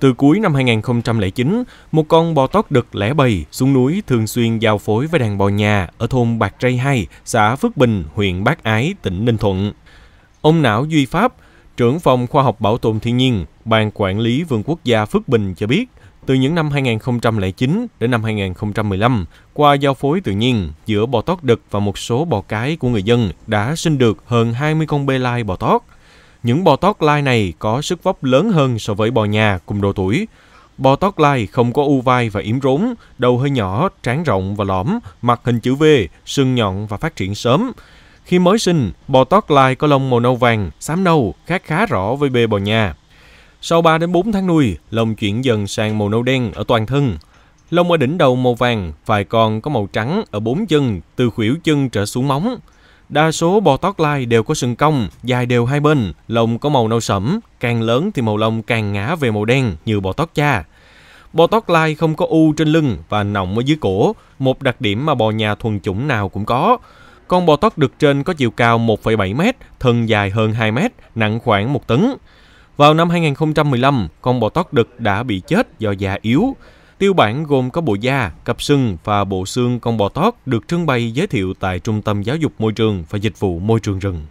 Từ cuối năm 2009, một con bò tót đực lẻ bầy xuống núi thường xuyên giao phối với đàn bò nhà ở thôn Bạc Trây 2, xã Phước Bình, huyện Bác Ái, tỉnh Ninh Thuận. Ông Não Duy Pháp, trưởng phòng khoa học bảo tồn thiên nhiên, Ban Quản lý Vườn Quốc gia Phước Bình cho biết, từ những năm 2009 đến năm 2015, qua giao phối tự nhiên giữa bò tót đực và một số bò cái của người dân đã sinh được hơn 20 con bê lai bò tót. Những bò tót lai này có sức vóc lớn hơn so với bò nhà cùng độ tuổi. Bò tót lai không có u vai và yếm rốn, đầu hơi nhỏ, trán rộng và lõm, mặt hình chữ V, sừng nhọn và phát triển sớm. Khi mới sinh, bò tót lai có lông màu nâu vàng, xám nâu, khác khá rõ với bê bò nhà. Sau 3 đến 4 tháng nuôi, lông chuyển dần sang màu nâu đen ở toàn thân. Lông ở đỉnh đầu màu vàng, vài con có màu trắng ở bốn chân, từ khuỷu chân trở xuống móng. Đa số bò tót lai đều có sừng cong, dài đều hai bên, lông có màu nâu sẫm, càng lớn thì màu lông càng ngã về màu đen như bò tót cha. Bò tót lai không có u trên lưng và nọng ở dưới cổ, một đặc điểm mà bò nhà thuần chủng nào cũng có. Con bò tót đực trên có chiều cao 1,7 m, thân dài hơn 2 m, nặng khoảng 1 tấn. Vào năm 2015, con bò tót đực đã bị chết do già yếu. Tiêu bản gồm có bộ da, cặp sừng và bộ xương con bò tót được trưng bày giới thiệu tại Trung tâm Giáo dục Môi trường và Dịch vụ Môi trường rừng.